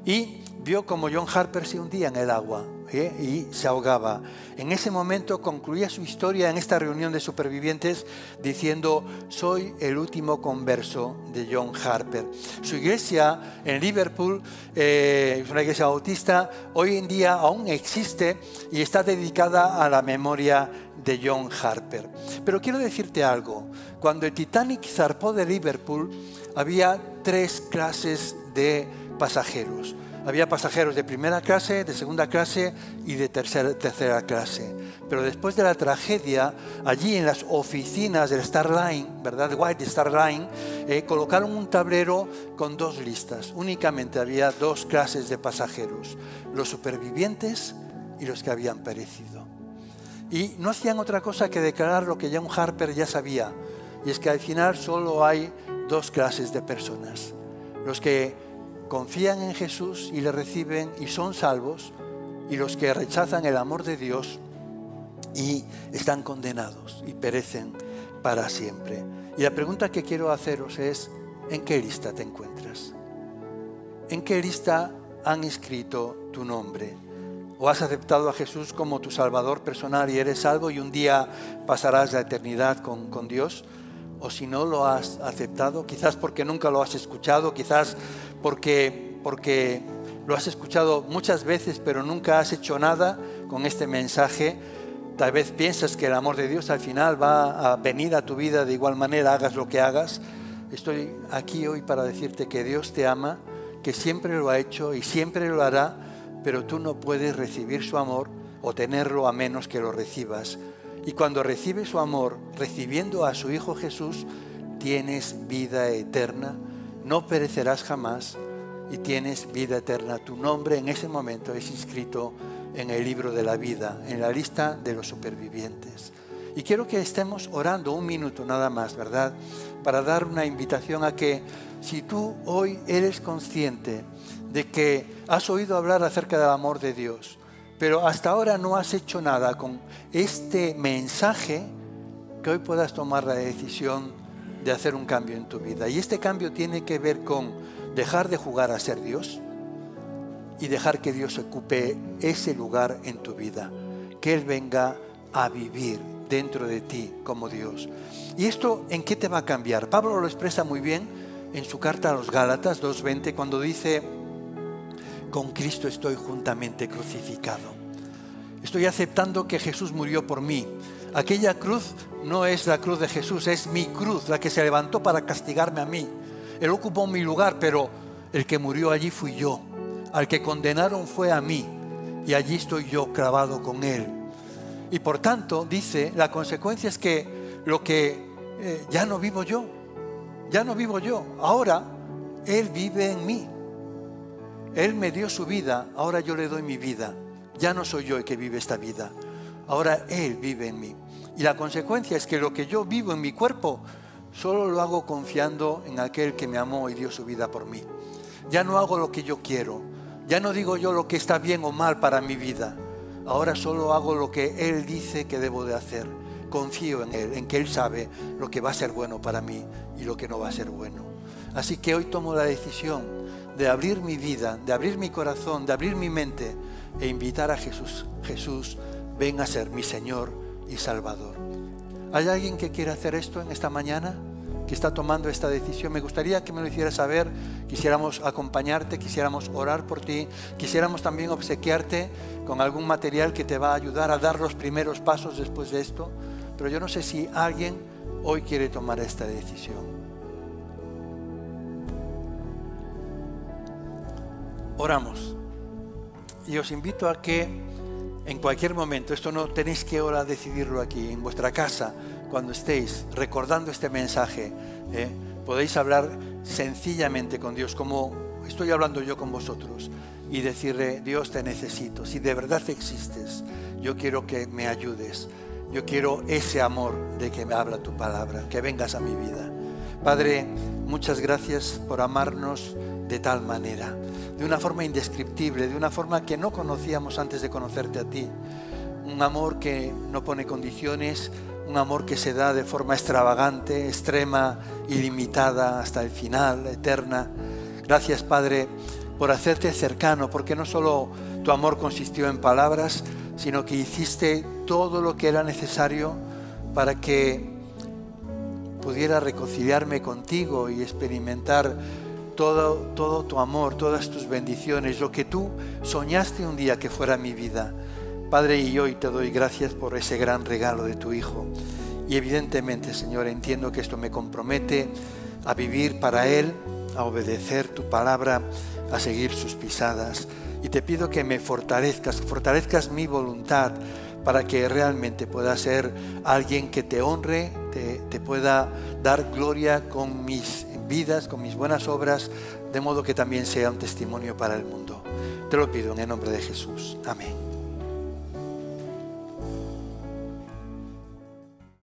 Y vio como John Harper se hundía en el agua ¿eh? y se ahogaba. En ese momento concluía su historia en esta reunión de supervivientes diciendo, soy el último converso de John Harper. Su iglesia en Liverpool, eh, una iglesia bautista, hoy en día aún existe y está dedicada a la memoria de John Harper. Pero quiero decirte algo, cuando el Titanic zarpó de Liverpool, había tres clases de pasajeros había pasajeros de primera clase, de segunda clase y de tercera, tercera clase. Pero después de la tragedia, allí en las oficinas del Star Line, ¿verdad? White Star Line, eh, colocaron un tablero con dos listas. Únicamente había dos clases de pasajeros, los supervivientes y los que habían perecido. Y no hacían otra cosa que declarar lo que John Harper ya sabía, y es que al final solo hay dos clases de personas, los que confían en Jesús y le reciben y son salvos, y los que rechazan el amor de Dios y están condenados y perecen para siempre. Y la pregunta que quiero haceros es, ¿en qué lista te encuentras? ¿En qué lista han escrito tu nombre? ¿O has aceptado a Jesús como tu Salvador personal y eres salvo y un día pasarás la eternidad con, con Dios? ¿O si no lo has aceptado, quizás porque nunca lo has escuchado, quizás porque, lo has escuchado muchas veces, pero nunca has hecho nada con este mensaje. Tal vez piensas que el amor de Dios al final va a venir a tu vida de igual manera, hagas lo que hagas. Estoy aquí hoy para decirte que Dios te ama, que siempre lo ha hecho y siempre lo hará, pero tú no puedes recibir su amor o tenerlo a menos que lo recibas. Y cuando recibes su amor, recibiendo a su Hijo Jesús, tienes vida eterna no perecerás jamás y tienes vida eterna. Tu nombre en ese momento es inscrito en el libro de la vida, en la lista de los supervivientes. Y quiero que estemos orando un minuto nada más, ¿verdad? Para dar una invitación a que si tú hoy eres consciente de que has oído hablar acerca del amor de Dios, pero hasta ahora no has hecho nada con este mensaje, que hoy puedas tomar la decisión de hacer un cambio en tu vida. Y este cambio tiene que ver con dejar de jugar a ser Dios y dejar que Dios ocupe ese lugar en tu vida, que Él venga a vivir dentro de ti como Dios. ¿Y esto en qué te va a cambiar? Pablo lo expresa muy bien en su carta a los Gálatas 2.20 cuando dice, con Cristo estoy juntamente crucificado. Estoy aceptando que Jesús murió por mí Aquella cruz no es la cruz de Jesús, es mi cruz, la que se levantó para castigarme a mí. Él ocupó mi lugar, pero el que murió allí fui yo. Al que condenaron fue a mí, y allí estoy yo clavado con él. Y por tanto, dice, la consecuencia es que lo que eh, ya no vivo yo, ya no vivo yo, ahora Él vive en mí. Él me dio su vida, ahora yo le doy mi vida. Ya no soy yo el que vive esta vida, ahora Él vive en mí. Y la consecuencia es que lo que yo vivo en mi cuerpo, solo lo hago confiando en aquel que me amó y dio su vida por mí. Ya no hago lo que yo quiero, ya no digo yo lo que está bien o mal para mi vida. Ahora solo hago lo que Él dice que debo de hacer. Confío en Él, en que Él sabe lo que va a ser bueno para mí y lo que no va a ser bueno. Así que hoy tomo la decisión de abrir mi vida, de abrir mi corazón, de abrir mi mente e invitar a Jesús, Jesús ven a ser mi Señor y Salvador. ¿Hay alguien que quiere hacer esto en esta mañana? que está tomando esta decisión. Me gustaría que me lo hiciera saber. Quisiéramos acompañarte, quisiéramos orar por ti, quisiéramos también obsequiarte con algún material que te va a ayudar a dar los primeros pasos después de esto. Pero yo no sé si alguien hoy quiere tomar esta decisión. Oramos. Y os invito a que en cualquier momento, esto no tenéis que ahora decidirlo aquí, en vuestra casa, cuando estéis recordando este mensaje, ¿eh? podéis hablar sencillamente con Dios, como estoy hablando yo con vosotros, y decirle, Dios te necesito, si de verdad existes, yo quiero que me ayudes, yo quiero ese amor de que me habla tu palabra, que vengas a mi vida. Padre, muchas gracias por amarnos de tal manera, de una forma indescriptible, de una forma que no conocíamos antes de conocerte a ti. Un amor que no pone condiciones, un amor que se da de forma extravagante, extrema, ilimitada, hasta el final, eterna. Gracias, Padre, por hacerte cercano, porque no solo tu amor consistió en palabras, sino que hiciste todo lo que era necesario para que pudiera reconciliarme contigo y experimentar todo, tu amor, todas tus bendiciones, lo que tú soñaste un día que fuera mi vida. Padre, y hoy te doy gracias por ese gran regalo de tu Hijo. Y evidentemente, Señor, entiendo que esto me compromete a vivir para Él, a obedecer tu palabra, a seguir sus pisadas. Y te pido que me fortalezcas, fortalezcas mi voluntad para que realmente pueda ser alguien que te honre, te, te pueda dar gloria con mis vidas, con mis buenas obras, de modo que también sea un testimonio para el mundo. Te lo pido en el nombre de Jesús. Amén.